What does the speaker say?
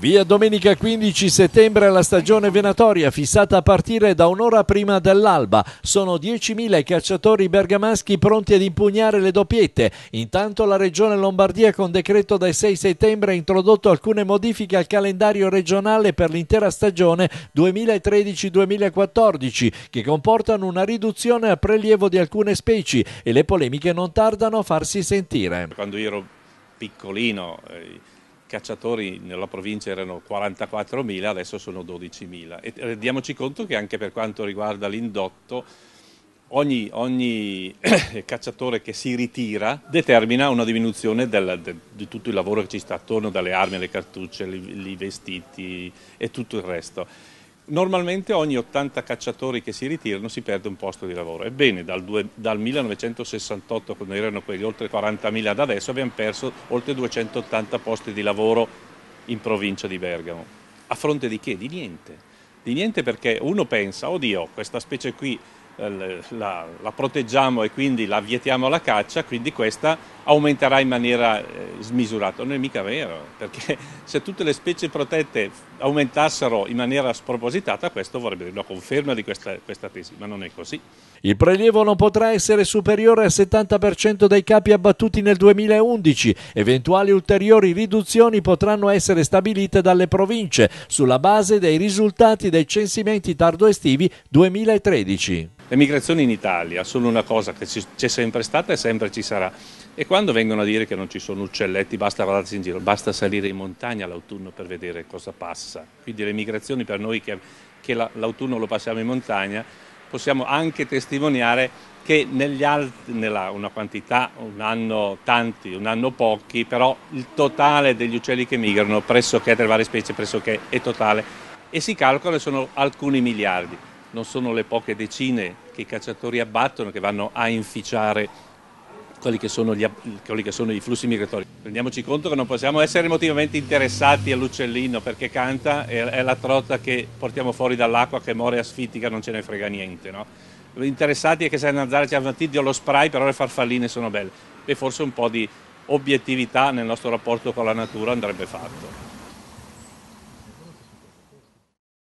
Via domenica 15 settembre la stagione venatoria fissata a partire da un'ora prima dell'alba. Sono 10.000 i cacciatori bergamaschi pronti ad impugnare le doppiette. Intanto la regione Lombardia con decreto del 6 settembre ha introdotto alcune modifiche al calendario regionale per l'intera stagione 2013-2014 che comportano una riduzione al prelievo di alcune specie e le polemiche non tardano a farsi sentire. Quando io ero piccolino... Eh cacciatori nella provincia erano 44.000, adesso sono 12.000. E rendiamoci eh, conto che anche per quanto riguarda l'indotto, ogni, ogni cacciatore che si ritira determina una diminuzione del, de, di tutto il lavoro che ci sta attorno, dalle armi alle cartucce, i vestiti e tutto il resto. Normalmente ogni 80 cacciatori che si ritirano si perde un posto di lavoro. Ebbene, dal, due, dal 1968, quando erano quelli oltre 40.000 da adesso, abbiamo perso oltre 280 posti di lavoro in provincia di Bergamo. A fronte di che? Di niente. Di niente perché uno pensa, oddio, questa specie qui eh, la, la, proteggiamo e quindi la vietiamo alla caccia, quindi questa aumenterà in maniera eh, smisurata. Non è mica vero, perché se tutte le specie protette aumentassero in maniera spropositata, questo vorrebbe dire una conferma di questa, questa tesi, ma non è così. Il prelievo non potrà essere superiore al 70% dei capi abbattuti nel 2011. Eventuali ulteriori riduzioni potranno essere stabilite dalle province sulla base dei risultati dei censimenti tardo-estivi 2013. Le migrazioni in Italia sono una cosa che c'è sempre stata e sempre ci sarà. E quando vengono a dire che non ci sono uccelletti, basta guardarsi in giro, basta salire in montagna l'autunno per vedere cosa passa. Quindi le migrazioni per noi che, che l'autunno lo passiamo in montagna, possiamo anche testimoniare che negli altri, nella una quantità, un anno tanti, un anno pochi, però il totale degli uccelli che migrano pressoché tra le varie specie pressoché è totale e si calcola che sono alcuni miliardi, non sono le poche decine che i cacciatori abbattono che vanno a inficiare quelli che, gli, quelli che sono, i flussi migratori. Rendiamoci conto che non possiamo essere emotivamente interessati all'uccellino perché canta e è la trota che portiamo fuori dall'acqua che muore asfittica, non ce ne frega niente. No? Interessati è che se andare andazzare c'è fastidio lo spray, però le farfalline sono belle. E forse un po' di obiettività nel nostro rapporto con la natura andrebbe fatto.